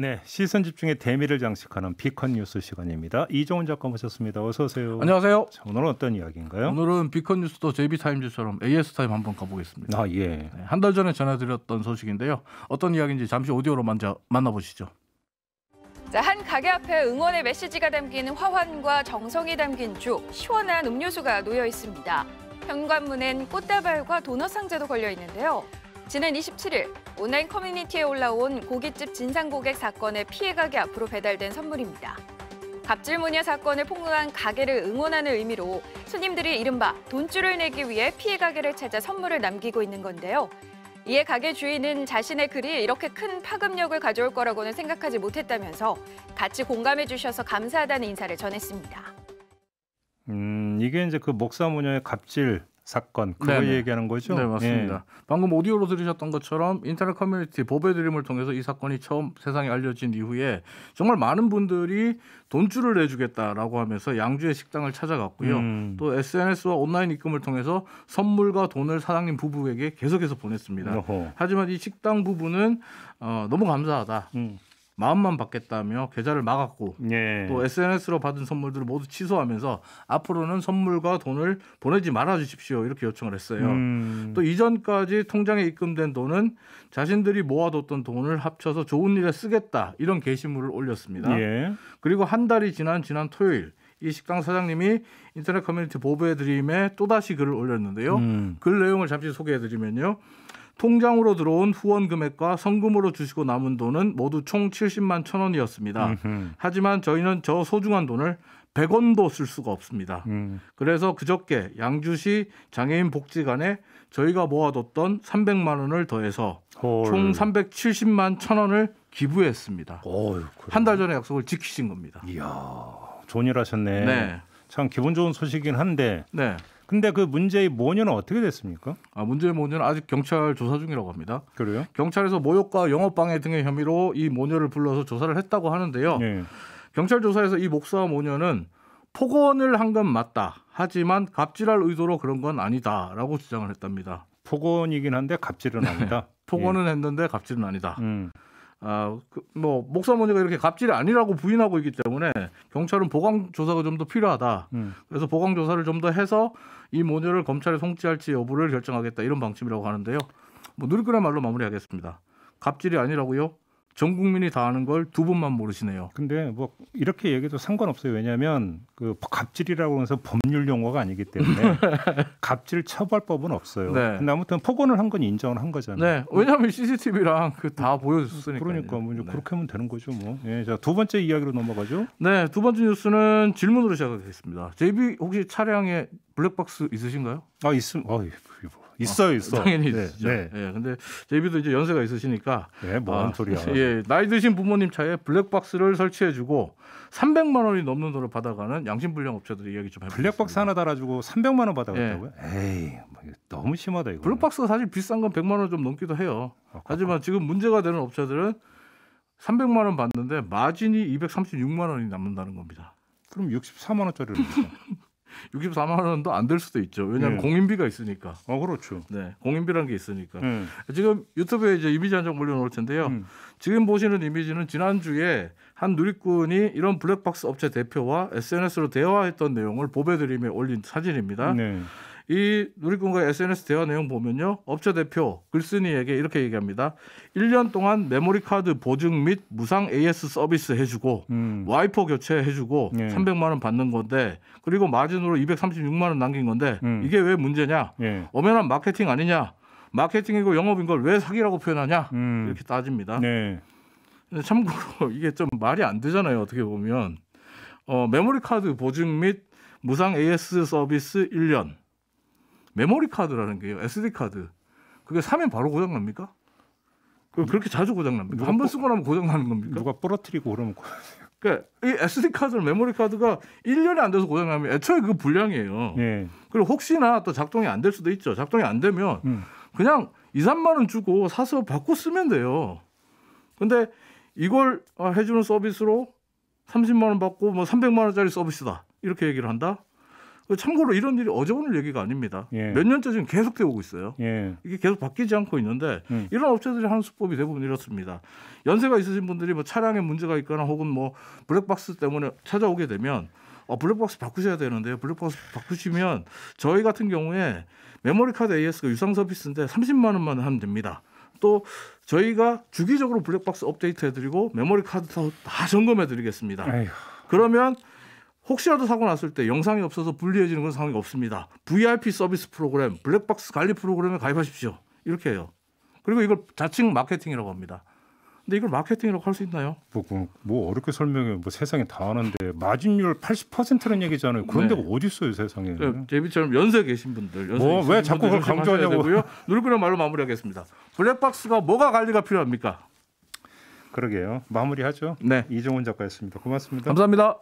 네, 시선 집중의 대미를 장식하는 비컨 뉴스 시간입니다. 이종훈 작가 모셨습니다. 어서 오세요. 안녕하세요. 자, 오늘은 어떤 이야기인가요? 오늘은 비컨 뉴스도 JB 타임즈처럼 AS 타임 한번 가보겠습니다. 아 예. 네, 한달 전에 전해드렸던 소식인데요. 어떤 이야기인지 잠시 오디오로 만자, 만나보시죠. 자, 한 가게 앞에 응원의 메시지가 담긴 화환과 정성이 담긴 주, 시원한 음료수가 놓여 있습니다. 현관문엔 꽃다발과 도넛 상자도 걸려 있는데요. 지난 27일 온라인 커뮤니티에 올라온 고깃집 진상고객 사건의 피해 가게 앞으로 배달된 선물입니다. 갑질문예 사건을 폭로한 가게를 응원하는 의미로 손님들이 이른바 돈줄을 내기 위해 피해 가게를 찾아 선물을 남기고 있는 건데요. 이에 가게 주인은 자신의 글이 이렇게 큰 파급력을 가져올 거라고는 생각하지 못했다면서 같이 공감해 주셔서 감사하다는 인사를 전했습니다. 음, 이게 이제 그 목사모녀의 갑질 사건 그거 네네. 얘기하는 거죠? 네 맞습니다. 예. 방금 오디오로 들으셨던 것처럼 인터넷 커뮤니티 보배 드림을 통해서 이 사건이 처음 세상에 알려진 이후에 정말 많은 분들이 돈줄을 내주겠다라고 하면서 양주의 식당을 찾아갔고요. 음. 또 SNS와 온라인 입금을 통해서 선물과 돈을 사장님 부부에게 계속해서 보냈습니다. 어허. 하지만 이 식당 부부는 어, 너무 감사하다. 음. 마음만 받겠다며 계좌를 막았고 예. 또 SNS로 받은 선물들을 모두 취소하면서 앞으로는 선물과 돈을 보내지 말아 주십시오 이렇게 요청을 했어요. 음. 또 이전까지 통장에 입금된 돈은 자신들이 모아뒀던 돈을 합쳐서 좋은 일에 쓰겠다 이런 게시물을 올렸습니다. 예. 그리고 한 달이 지난 지난 토요일 이 식당 사장님이 인터넷 커뮤니티 보부해드림에 또다시 글을 올렸는데요. 음. 글 내용을 잠시 소개해드리면요. 통장으로 들어온 후원 금액과 성금으로 주시고 남은 돈은 모두 총 70만 천 원이었습니다. 음흠. 하지만 저희는 저 소중한 돈을 100원도 쓸 수가 없습니다. 음. 그래서 그저께 양주시 장애인 복지관에 저희가 모아뒀던 300만 원을 더해서 헐. 총 370만 천 원을 기부했습니다. 한 달 전에 약속을 지키신 겁니다. 이야, 좋일 하셨네. 네. 참 기분 좋은 소식이긴 한데 네. 근데 그 문제의 모녀는 어떻게 됐습니까? 아, 문제의 모녀는 아직 경찰 조사 중이라고 합니다. 그래요? 경찰에서 모욕과 영업방해 등의 혐의로 이 모녀를 불러서 조사를 했다고 하는데요. 네. 경찰 조사에서 이 목사 모녀는 폭언을 한 건 맞다. 하지만 갑질할 의도로 그런 건 아니다라고 주장을 했답니다. 폭언이긴 한데 갑질은 네. 아니다. 폭언은 예. 했는데 갑질은 아니다. 음. 아, 그, 뭐 목사모니가 이렇게 갑질이 아니라고 부인하고 있기 때문에 경찰은 보강 조사가 좀 더 필요하다. 음. 그래서 보강 조사를 좀 더 해서 이 모녀를 검찰에 송치할지 여부를 결정하겠다 이런 방침이라고 하는데요. 뭐 누리꾼의 말로 마무리하겠습니다. 갑질이 아니라고요? 전 국민이 다 아는 걸 두 분만 모르시네요. 근데 뭐 이렇게 얘기도 상관없어요. 왜냐하면 그 갑질이라고 해서 법률 용어가 아니기 때문에 갑질 처벌법은 없어요. 네. 근데 아무튼 폭언을 한 건 인정을 한 거잖아요. 네. 왜냐하면 CCTV랑 그 다 보여줬으니까. 그러니까 뭐 네. 그렇게 하면 되는 거죠 뭐. 예, 자두 번째 이야기로 넘어가죠. 네, 두 번째 뉴스는 질문으로 시작하겠습니다. 제비 혹시 차량에 블랙박스 있으신가요? 아 있음. 아 예, 뭐. 있어요, 있어. 당연히 네, 있죠. 네. 예. 근데 제비도 이제 연세가 있으시니까. 네, 뭔 아, 소리야. 예, 나이 드신 부모님 차에 블랙박스를 설치해주고 300만 원이 넘는 돈을 받아가는 양심불량 업체들이 이야기 좀해 블랙박스 하나 달아주고 300만 원 받아갔다고요? 예. 에이, 뭐 너무 심하다 이거. 블랙박스가 사실 비싼 건 100만 원 좀 넘기도 해요. 아, 하지만 지금 문제가 되는 업체들은 300만 원 받는데 마진이 236만 원이 남는다는 겁니다. 그럼 64만 원짜리를 64만 원도 안 될 수도 있죠. 왜냐하면 네. 예. 공인비가 있으니까. 아 그렇죠. 네, 공인비라는 게 있으니까. 네. 지금 유튜브에 이제 이미지 한 장 올려놓을 텐데요. 음. 지금 보시는 이미지는 지난 주에 한 누리꾼이 이런 블랙박스 업체 대표와 SNS로 대화했던 내용을 보배드림에 올린 사진입니다. 네. 이 누리꾼과 SNS 대화 내용 보면요. 업체 대표 글쓴이에게 이렇게 얘기합니다. 1년 동안 메모리 카드 보증 및 무상 AS 서비스 해주고 음. 와이퍼 교체해주고 예. 300만 원 받는 건데 그리고 마진으로 236만 원 남긴 건데 음. 이게 왜 문제냐? 예. 엄연한 마케팅 아니냐? 마케팅이고 영업인 걸 왜 사기라고 표현하냐? 음. 이렇게 따집니다. 네. 참고로 이게 좀 말이 안 되잖아요. 어떻게 보면 어, 메모리 카드 보증 및 무상 AS 서비스 1년 메모리 카드라는 게요. SD 카드. 그게 사면 바로 고장 납니까? 그 그렇게 자주 고장 납니까? 한번 쓰고 나면 고장 나는 겁니까? 누가 부러뜨리고 그러면 그러니까 이 SD 카드를 메모리 카드가 1년이 안 돼서 고장 나면 애초에 그 불량이에요. 네. 그리고 혹시나 또 작동이 안 될 수도 있죠. 작동이 안 되면 음. 그냥 2, 3만 원 주고 사서 받고 쓰면 돼요. 근데 이걸 해주는 서비스로 30만 원 받고 뭐 300만 원짜리 서비스다 이렇게 얘기를 한다. 참고로 이런 일이 어제 오늘 얘기가 아닙니다. 예. 몇 년째 지금 계속되고 있어요. 예. 이게 계속 바뀌지 않고 있는데 음. 이런 업체들이 하는 수법이 대부분 이렇습니다. 연세가 있으신 분들이 뭐 차량에 문제가 있거나 혹은 뭐 블랙박스 때문에 찾아오게 되면 어, 블랙박스 바꾸셔야 되는데요. 블랙박스 바꾸시면 저희 같은 경우에 메모리 카드 AS가 유상 서비스인데 30만 원만 하면 됩니다. 또 저희가 주기적으로 블랙박스 업데이트 해드리고 메모리 카드 다, 점검해드리겠습니다. 에휴. 그러면 혹시라도 사고 났을 때 영상이 없어서 불리해지는 건 상황이 없습니다. VIP 서비스 프로그램, 블랙박스 관리 프로그램에 가입하십시오. 이렇게 해요. 그리고 이걸 자칭 마케팅이라고 합니다. 근데 이걸 마케팅이라고 할 수 있나요? 뭐, 그, 뭐 어렵게 설명해 뭐 세상에 다 아는데 마진율 80%라는 얘기잖아요. 그런 데 네. 어디 있어요 세상에? 네, 제비처럼 연세 계신 분들, 뭐, 왜 자꾸 그걸 강조하냐고요? 누르그런 말로 마무리하겠습니다. 블랙박스가 뭐가 관리가 필요합니까? 그러게요. 마무리하죠. 네. 이종훈 작가였습니다. 고맙습니다. 감사합니다.